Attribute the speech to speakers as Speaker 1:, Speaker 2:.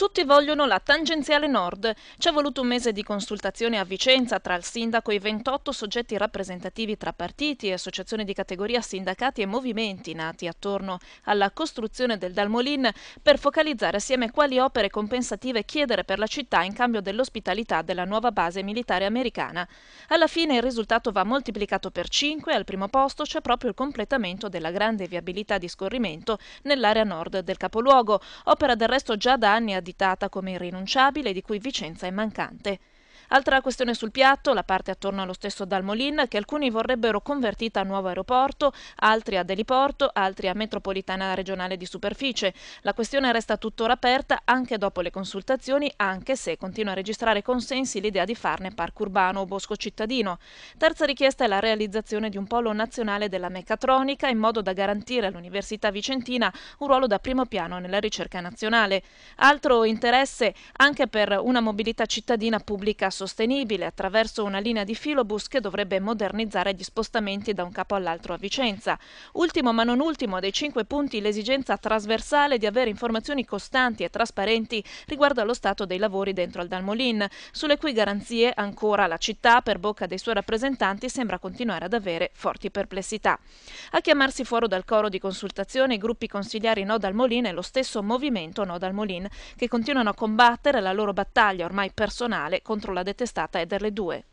Speaker 1: Tutti vogliono la tangenziale nord. Ci è voluto un mese di consultazione a Vicenza tra il sindaco e i 28 soggetti rappresentativi tra partiti, associazioni di categoria, sindacati e movimenti nati attorno alla costruzione del Dalmolin per focalizzare assieme quali opere compensative chiedere per la città in cambio dell'ospitalità della nuova base militare americana. Alla fine il risultato va moltiplicato per 5 e al primo posto c'è proprio il completamento della grande viabilità di scorrimento nell'area nord del capoluogo, opera del resto già da anni a accreditata come irrinunciabile di cui Vicenza è mancante. Altra questione sul piatto, la parte attorno allo stesso Dalmolin, che alcuni vorrebbero convertita a nuovo aeroporto, altri a Deliporto, altri a metropolitana regionale di superficie. La questione resta tuttora aperta anche dopo le consultazioni, anche se continua a registrare consensi l'idea di farne parco urbano o bosco cittadino. Terza richiesta è la realizzazione di un polo nazionale della meccatronica in modo da garantire all'Università Vicentina un ruolo da primo piano nella ricerca nazionale. Altro interesse anche per una mobilità cittadina pubblica sostenibile attraverso una linea di filobus che dovrebbe modernizzare gli spostamenti da un capo all'altro a Vicenza. Ultimo ma non ultimo dei cinque punti l'esigenza trasversale di avere informazioni costanti e trasparenti riguardo allo stato dei lavori dentro al Dalmolin, sulle cui garanzie ancora la città, per bocca dei suoi rappresentanti, sembra continuare ad avere forti perplessità. A chiamarsi fuori dal coro di consultazione i gruppi consigliari No Dalmolin e lo stesso movimento No Dalmolin, che continuano a combattere la loro battaglia ormai personale contro la testata è delle due.